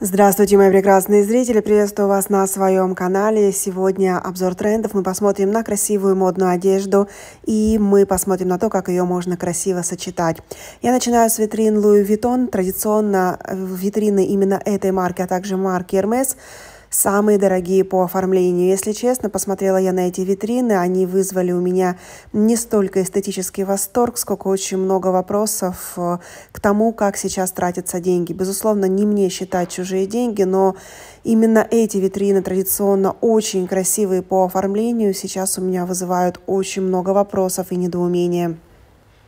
Здравствуйте, мои прекрасные зрители! Приветствую вас на своем канале. Сегодня обзор трендов. Мы посмотрим на красивую модную одежду и мы посмотрим на то, как ее можно красиво сочетать. Я начинаю с витрин Louis Vuitton. Традиционно э, витрины именно этой марки, а также марки Hermes – самые дорогие по оформлению. Если честно, посмотрела я на эти витрины, они вызвали у меня не столько эстетический восторг, сколько очень много вопросов э, к тому, как сейчас тратятся деньги. Безусловно, не мне считать чужие деньги, но именно эти витрины традиционно очень красивые по оформлению сейчас у меня вызывают очень много вопросов и недоумения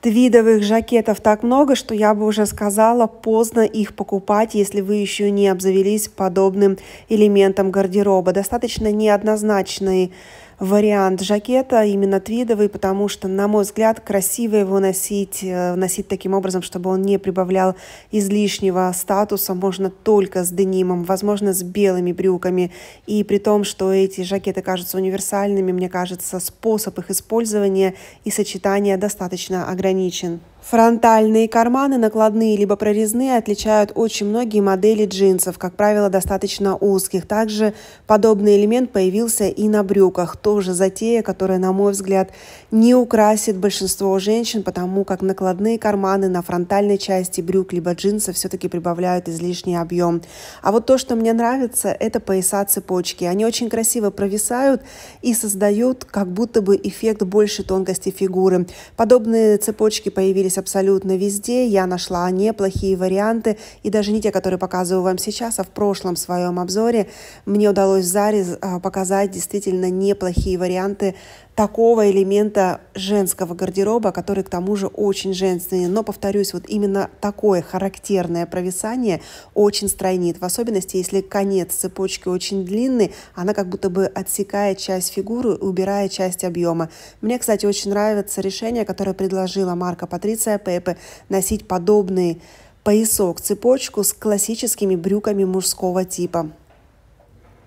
твидовых жакетов так много, что я бы уже сказала, поздно их покупать, если вы еще не обзавелись подобным элементом гардероба. Достаточно неоднозначные вариант жакета, именно твидовый, потому что, на мой взгляд, красиво его носить, э, носить таким образом, чтобы он не прибавлял излишнего статуса, можно только с денимом, возможно, с белыми брюками. И при том, что эти жакеты кажутся универсальными, мне кажется, способ их использования и сочетания достаточно ограничен. Фронтальные карманы, накладные либо прорезные, отличают очень многие модели джинсов, как правило, достаточно узких. Также подобный элемент появился и на брюках. Тоже затея, которая, на мой взгляд, не украсит большинство женщин, потому как накладные карманы на фронтальной части брюк либо джинсов все-таки прибавляют излишний объем. А вот то, что мне нравится, это пояса-цепочки. Они очень красиво провисают и создают как будто бы эффект большей тонкости фигуры. Подобные цепочки появились здесь абсолютно везде. Я нашла неплохие варианты, и даже не те, которые показываю вам сейчас, а в прошлом своем обзоре мне удалось в Заре а, показать действительно неплохие варианты такого элемента женского гардероба, который к тому же очень женственный. Но, повторюсь, вот именно такое характерное провисание очень стройнит, в особенности, если конец цепочки очень длинный, она как будто бы отсекает часть фигуры, убирая часть объема. Мне, кстати, очень нравится решение, которое предложила марка Патриция Пепе, носить подобный поясок, цепочку с классическими брюками мужского типа.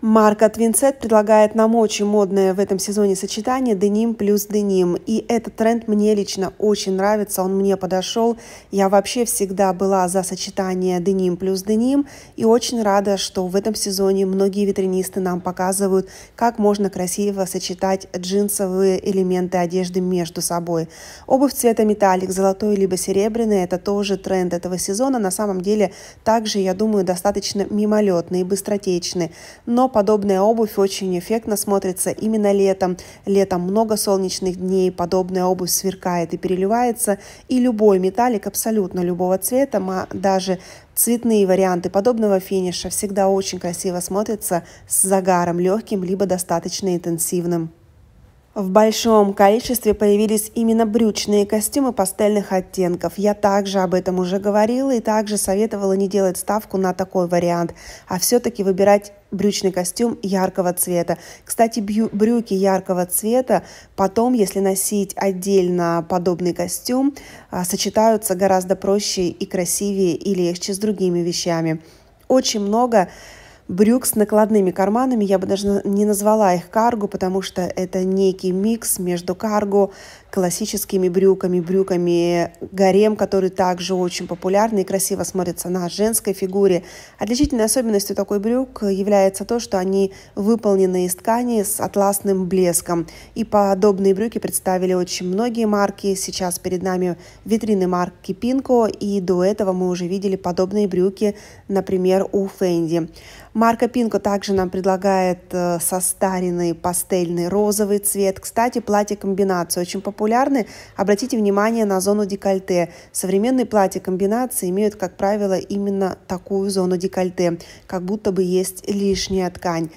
Марка Твинсет предлагает нам очень модное в этом сезоне сочетание деним плюс деним. И этот тренд мне лично очень нравится, он мне подошел. Я вообще всегда была за сочетание деним плюс деним. И очень рада, что в этом сезоне многие витринисты нам показывают, как можно красиво сочетать джинсовые элементы одежды между собой. Обувь цвета металлик, золотой либо серебряный, это тоже тренд этого сезона. На самом деле, также, я думаю, достаточно мимолетный и быстротечный. Но подобная обувь очень эффектно смотрится именно летом. Летом много солнечных дней, подобная обувь сверкает и переливается, и любой металлик абсолютно любого цвета, а даже цветные варианты подобного финиша всегда очень красиво смотрятся с загаром легким либо достаточно интенсивным. В большом количестве появились именно брючные костюмы пастельных оттенков. Я также об этом уже говорила и также советовала не делать ставку на такой вариант, а все-таки выбирать брючный костюм яркого цвета. Кстати, бью, брюки яркого цвета потом, если носить отдельно подобный костюм, а, сочетаются гораздо проще и красивее и легче с другими вещами. Очень много брюк с накладными карманами. Я бы даже не назвала их карго, потому что это некий микс между карго, классическими брюками, брюками гарем, которые также очень популярны и красиво смотрятся на женской фигуре. Отличительной особенностью такой брюк является то, что они выполнены из ткани с атласным блеском. И подобные брюки представили очень многие марки. Сейчас перед нами витрины марки Пинко, и до этого мы уже видели подобные брюки, например, у Fendi. Марко Пинко также нам предлагает э, состаренный пастельный розовый цвет. Кстати, платья-комбинации очень популярны. Обратите внимание на зону декольте. Современные платья-комбинации имеют, как правило, именно такую зону декольте, как будто бы есть лишняя ткань.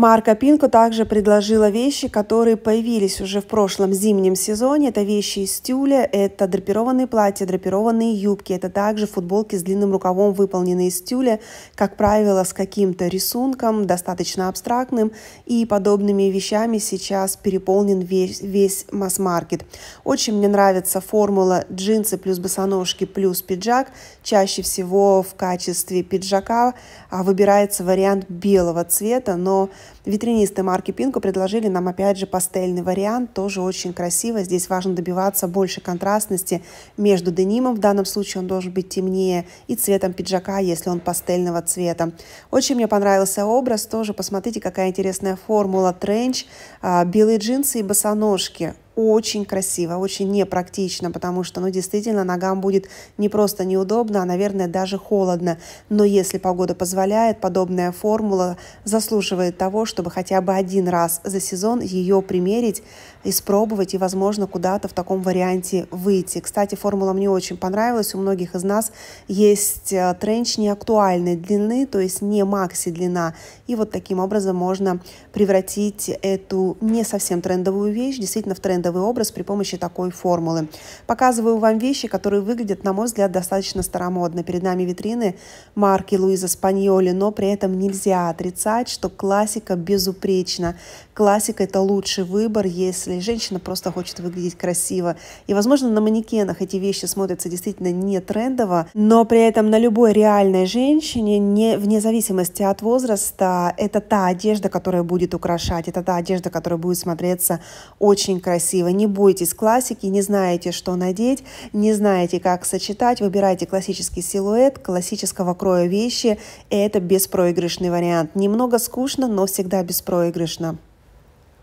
Марка Пинко также предложила вещи, которые появились уже в прошлом зимнем сезоне. Это вещи из тюля, это драпированные платья, драпированные юбки, это также футболки с длинным рукавом, выполненные из тюля, как правило, с каким-то рисунком, достаточно абстрактным, и подобными вещами сейчас переполнен весь, весь масс-маркет. Очень мне нравится формула джинсы плюс босоножки плюс пиджак. Чаще всего в качестве пиджака а выбирается вариант белого цвета, но Витринисты марки Пинку предложили нам опять же пастельный вариант, тоже очень красиво. Здесь важно добиваться больше контрастности между денимом, в данном случае он должен быть темнее, и цветом пиджака, если он пастельного цвета. Очень мне понравился образ, тоже посмотрите, какая интересная формула тренч, а, белые джинсы и босоножки очень красиво, очень непрактично, потому что, ну, действительно, ногам будет не просто неудобно, а, наверное, даже холодно. Но если погода позволяет, подобная формула заслуживает того, чтобы хотя бы один раз за сезон ее примерить, испробовать и, возможно, куда-то в таком варианте выйти. Кстати, формула мне очень понравилась. У многих из нас есть э, тренч неактуальной длины, то есть не макси длина. И вот таким образом можно превратить эту не совсем трендовую вещь действительно в трендовый образ при помощи такой формулы. Показываю вам вещи, которые выглядят, на мой взгляд, достаточно старомодно. Перед нами витрины марки Луиза Спаньоли, но при этом нельзя отрицать, что классика безупречна классика – это лучший выбор, если женщина просто хочет выглядеть красиво. И, возможно, на манекенах эти вещи смотрятся действительно не трендово, но при этом на любой реальной женщине, не, вне зависимости от возраста, это та одежда, которая будет украшать, это та одежда, которая будет смотреться очень красиво. Не бойтесь классики, не знаете, что надеть, не знаете, как сочетать, выбирайте классический силуэт, классического кроя вещи, и это беспроигрышный вариант. Немного скучно, но всегда беспроигрышно.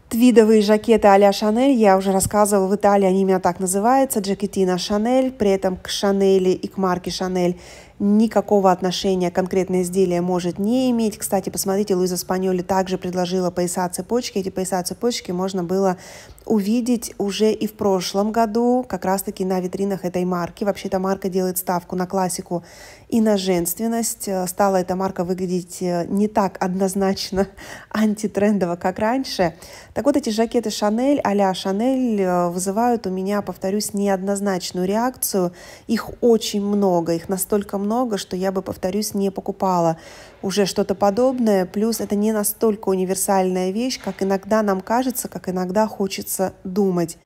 Твидовые жакеты а-ля Шанель, я уже рассказывала, в Италии они именно так называются, джакетина Шанель, при этом к Шанели и к марке Шанель никакого отношения конкретное изделие может не иметь. Кстати, посмотрите, Луиза Спаньоли также предложила пояса цепочки. Эти пояса цепочки можно было увидеть уже и в прошлом году, как раз-таки на витринах этой марки. Вообще то марка делает ставку на классику и на женственность. Э, стала эта марка выглядеть э, не так однозначно антитрендово, как раньше. Так вот, эти жакеты Шанель а-ля Шанель э, вызывают у меня, повторюсь, неоднозначную реакцию. Их очень много, их настолько много, много, что я бы, повторюсь, не покупала уже что-то подобное. Плюс это не настолько универсальная вещь, как иногда нам кажется, как иногда хочется думать.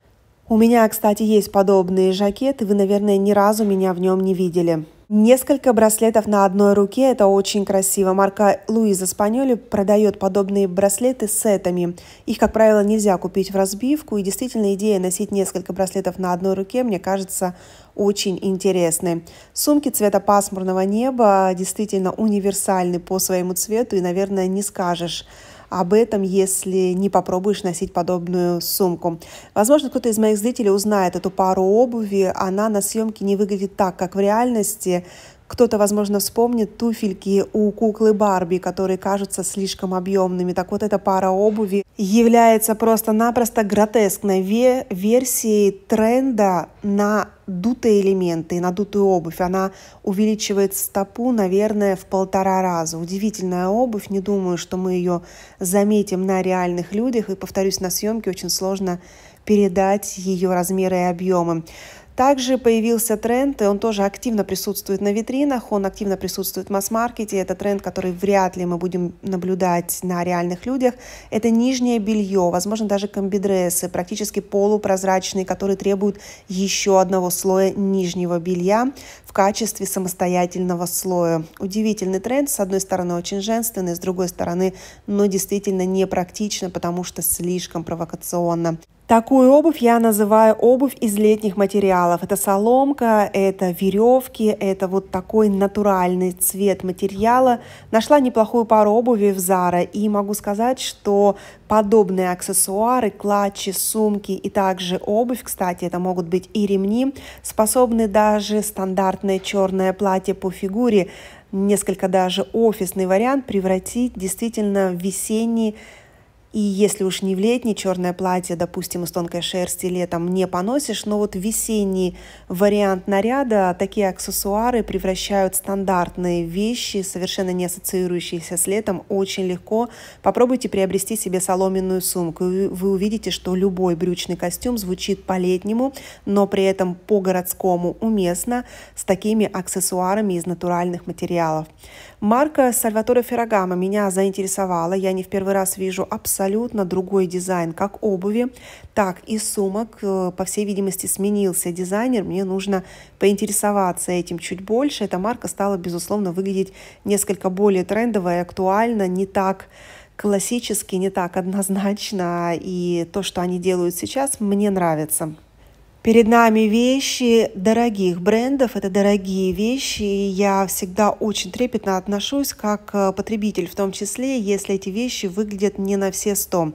У меня, кстати, есть подобные жакеты, вы, наверное, ни разу меня в нем не видели. Несколько браслетов на одной руке – это очень красиво. Марка Луиза Спаньоли продает подобные браслеты с сетами. Их, как правило, нельзя купить в разбивку, и действительно идея носить несколько браслетов на одной руке, мне кажется, очень интересны. Сумки цвета пасмурного неба действительно универсальны по своему цвету и, наверное, не скажешь об этом, если не попробуешь носить подобную сумку. Возможно, кто-то из моих зрителей узнает эту пару обуви. Она на съемке не выглядит так, как в реальности, кто-то, возможно, вспомнит туфельки у куклы Барби, которые кажутся слишком объемными. Так вот, эта пара обуви является просто-напросто гротескной ве- версией тренда на дутые элементы, на дутую обувь. Она увеличивает стопу, наверное, в полтора раза. Удивительная обувь. Не думаю, что мы ее заметим на реальных людях. И, повторюсь, на съемке очень сложно передать ее размеры и объемы. Также появился тренд, и он тоже активно присутствует на витринах, он активно присутствует в масс-маркете. Это тренд, который вряд ли мы будем наблюдать на реальных людях. Это нижнее белье, возможно, даже комбидрессы, практически полупрозрачные, которые требуют еще одного слоя нижнего белья, в качестве самостоятельного слоя. Удивительный тренд, с одной стороны очень женственный, с другой стороны, но действительно непрактично, потому что слишком провокационно. Такую обувь я называю обувь из летних материалов. Это соломка, это веревки, это вот такой натуральный цвет материала. Нашла неплохую пару обуви в Zara и могу сказать, что подобные аксессуары, клатчи, сумки и также обувь, кстати, это могут быть и ремни, способны даже стандарт стандартное черное платье по фигуре, несколько даже офисный вариант превратить действительно в весенний и если уж не в летний черное платье, допустим, из тонкой шерсти летом не поносишь, но вот весенний вариант наряда, такие аксессуары превращают стандартные вещи, совершенно не ассоциирующиеся с летом, очень легко. Попробуйте приобрести себе соломенную сумку. Вы увидите, что любой брючный костюм звучит по-летнему, но при этом по-городскому уместно с такими аксессуарами из натуральных материалов. Марка Сальваторе Феррагамо меня заинтересовала. Я не в первый раз вижу абсолютно другой дизайн как обуви, так и сумок. Э, по всей видимости, сменился дизайнер. Мне нужно поинтересоваться этим чуть больше. Эта марка стала, безусловно, выглядеть несколько более трендово и актуально, не так классически, не так однозначно. И то, что они делают сейчас, мне нравится. Перед нами вещи дорогих брендов, это дорогие вещи, и я всегда очень трепетно отношусь как э, потребитель, в том числе, если эти вещи выглядят не на все сто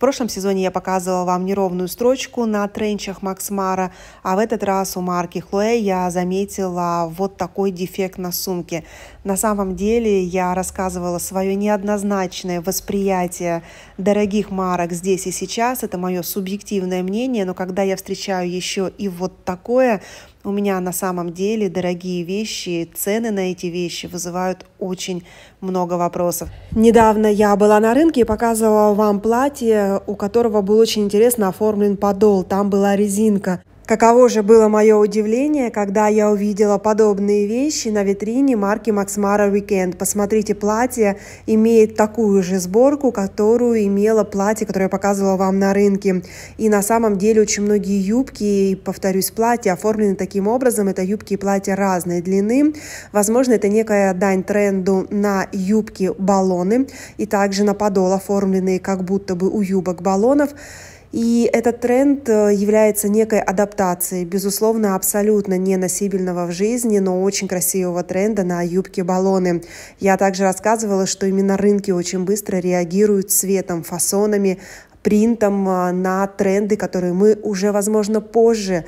прошлом сезоне я показывала вам неровную строчку на тренчах Максмара, а в этот раз у марки Хлоэ я заметила вот такой дефект на сумке. На самом деле я рассказывала свое неоднозначное восприятие дорогих марок здесь и сейчас. Это мое субъективное мнение, но когда я встречаю еще и вот такое, у меня на самом деле дорогие вещи, цены на эти вещи вызывают очень много вопросов. Недавно я была на рынке и показывала вам платье, у которого был очень интересно оформлен подол. Там была резинка. Каково же было мое удивление, когда я увидела подобные вещи на витрине марки Максмара Weekend. Посмотрите, платье имеет такую же сборку, которую имело платье, которое я показывала вам на рынке. И на самом деле очень многие юбки, и, повторюсь, платья оформлены таким образом. Это юбки и платья разной длины. Возможно, это некая дань тренду на юбки-баллоны и также на подол, оформленные как будто бы у юбок-баллонов. И этот тренд э, является некой адаптацией, безусловно, абсолютно не носибельного в жизни, но очень красивого тренда на юбки-баллоны. Я также рассказывала, что именно рынки очень быстро реагируют цветом, фасонами, принтом э, на тренды, которые мы уже, возможно, позже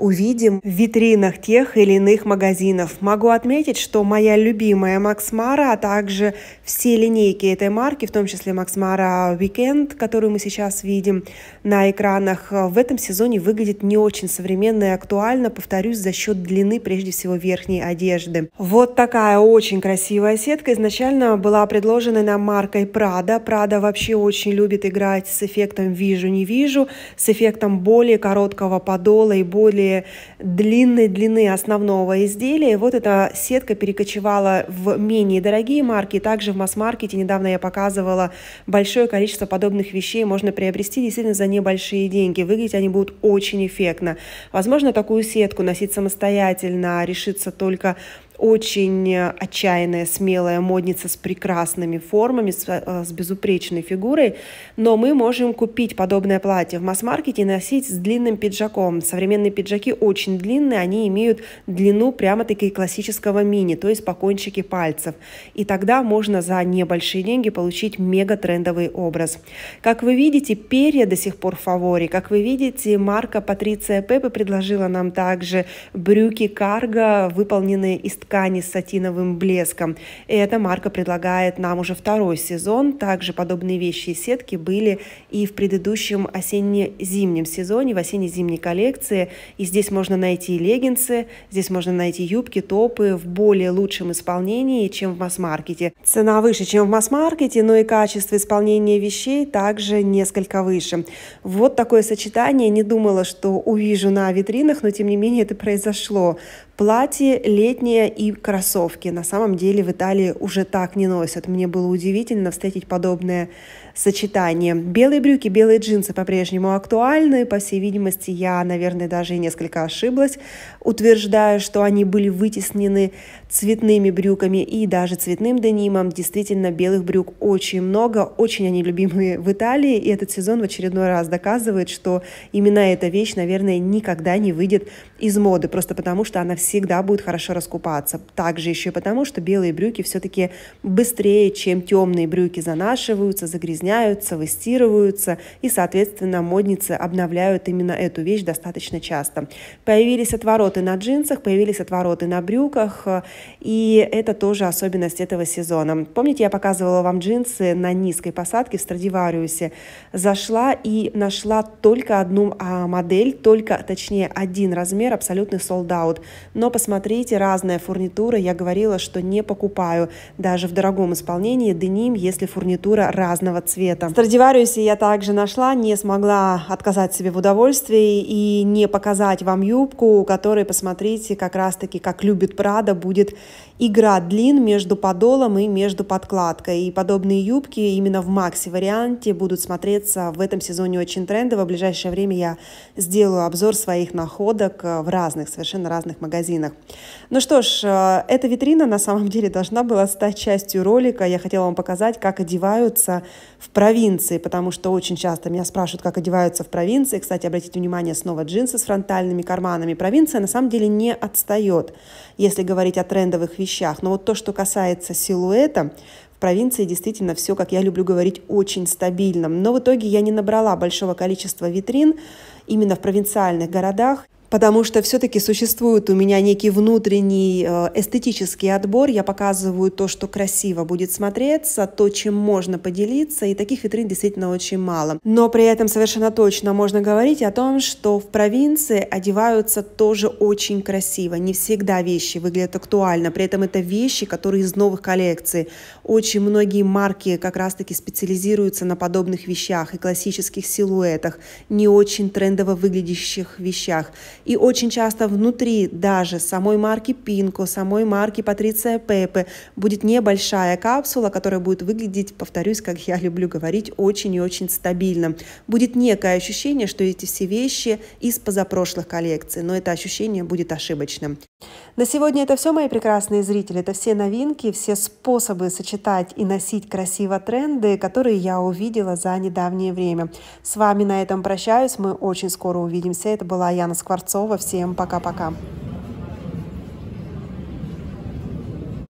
увидим в витринах тех или иных магазинов. Могу отметить, что моя любимая Макс Мара, а также все линейки этой марки, в том числе Макс Мара Weekend, которую мы сейчас видим на экранах, э, в этом сезоне выглядит не очень современно и актуально, повторюсь, за счет длины прежде всего верхней одежды. Вот такая очень красивая сетка изначально была предложена нам маркой Prada. Prada вообще очень любит играть с эффектом «вижу-не вижу», с эффектом более короткого подола и более более длинной длины основного изделия. Вот эта сетка перекочевала в менее дорогие марки. Также в масс-маркете недавно я показывала большое количество подобных вещей. Можно приобрести действительно за небольшие деньги. Выглядеть они будут очень эффектно. Возможно, такую сетку носить самостоятельно а решится только очень отчаянная, смелая модница с прекрасными формами, с, э, с безупречной фигурой, но мы можем купить подобное платье в масс-маркете и носить с длинным пиджаком. Современные пиджаки очень длинные, они имеют длину прямо-таки классического мини, то есть по кончике пальцев. И тогда можно за небольшие деньги получить мега трендовый образ. Как вы видите, перья до сих пор в фаворе. Как вы видите, марка Патриция Пеппе предложила нам также брюки карго, выполненные из ткани ткани с сатиновым блеском. И эта марка предлагает нам уже второй сезон. Также подобные вещи и сетки были и в предыдущем осенне-зимнем сезоне, в осенне-зимней коллекции. И здесь можно найти леггинсы, здесь можно найти юбки, топы в более лучшем исполнении, чем в масс-маркете. Цена выше, чем в масс-маркете, но и качество исполнения вещей также несколько выше. Вот такое сочетание. Не думала, что увижу на витринах, но тем не менее это произошло платье летнее и кроссовки. На самом деле в Италии уже так не носят. Мне было удивительно встретить подобное сочетание. Белые брюки, белые джинсы по-прежнему актуальны. По всей видимости, я, наверное, даже несколько ошиблась, утверждая, что они были вытеснены цветными брюками и даже цветным денимом. Действительно, белых брюк очень много, очень они любимые в Италии, и этот сезон в очередной раз доказывает, что именно эта вещь, наверное, никогда не выйдет из моды, просто потому что она всегда будет хорошо раскупаться. Также еще и потому, что белые брюки все-таки быстрее, чем темные брюки, занашиваются, загрязняются загрязняются, выстирываются, и, соответственно, модницы обновляют именно эту вещь достаточно часто. Появились отвороты на джинсах, появились отвороты на брюках, и это тоже особенность этого сезона. Помните, я показывала вам джинсы на низкой посадке в Страдивариусе? Зашла и нашла только одну а, модель, только, точнее, один размер, абсолютный солдат. Но посмотрите, разная фурнитура, я говорила, что не покупаю даже в дорогом исполнении деним, если фурнитура разного цвета цвета. В Страдивариусе я также нашла, не смогла отказать себе в удовольствии и не показать вам юбку, которая, посмотрите, как раз-таки, как любит Прада, будет игра длин между подолом и между подкладкой. И подобные юбки именно в макси-варианте будут смотреться в этом сезоне очень трендово. В ближайшее время я сделаю обзор своих находок э, в разных, совершенно разных магазинах. Ну что ж, э, эта витрина на самом деле должна была стать частью ролика. Я хотела вам показать, как одеваются в провинции, потому что очень часто меня спрашивают, как одеваются в провинции. Кстати, обратите внимание, снова джинсы с фронтальными карманами. Провинция на самом деле не отстает, если говорить о трендовых вещах. Но вот то, что касается силуэта, в провинции действительно все, как я люблю говорить, очень стабильно. Но в итоге я не набрала большого количества витрин именно в провинциальных городах потому что все-таки существует у меня некий внутренний э, эстетический отбор. Я показываю то, что красиво будет смотреться, то, чем можно поделиться, и таких витрин действительно очень мало. Но при этом совершенно точно можно говорить о том, что в провинции одеваются тоже очень красиво. Не всегда вещи выглядят актуально, при этом это вещи, которые из новых коллекций. Очень многие марки как раз-таки специализируются на подобных вещах и классических силуэтах, не очень трендово выглядящих вещах. И очень часто внутри даже самой марки Пинко, самой марки Патриция Пепе будет небольшая капсула, которая будет выглядеть, повторюсь, как я люблю говорить, очень и очень стабильно. Будет некое ощущение, что эти все вещи из позапрошлых коллекций, но это ощущение будет ошибочным. На сегодня это все, мои прекрасные зрители. Это все новинки, все способы сочетать и носить красиво тренды, которые я увидела за недавнее время. С вами на этом прощаюсь. Мы очень скоро увидимся. Это была Яна Скворцова Кравцова. Всем пока-пока.